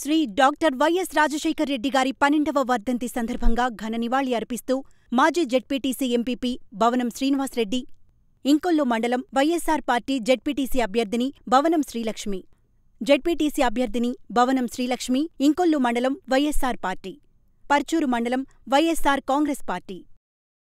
Shri doctor YS Rajasekhar Reddy గారి పన్నెండవ వర్ధంతి సందర్భంగా ఘన నివాళి అర్పిస్తూ మాజీ జెడ్పీటీసీ ఎంపీపీ భవనం శ్రీనివాసరెడ్డి ఇంకొల్లు మండలం వైఎస్సార్ పార్టీ జెడ్పీటీసీ అభ్యర్థిని భవనం శ్రీలక్ష్మి జెడ్పీటీసీ అభ్యర్థిని భవనం శ్రీలక్ష్మి ఇంకొల్లు మండలం వైఎస్సార్ పార్టీ పర్చూరు మండలం వైఎస్సార్ కాంగ్రెస్ పార్టీ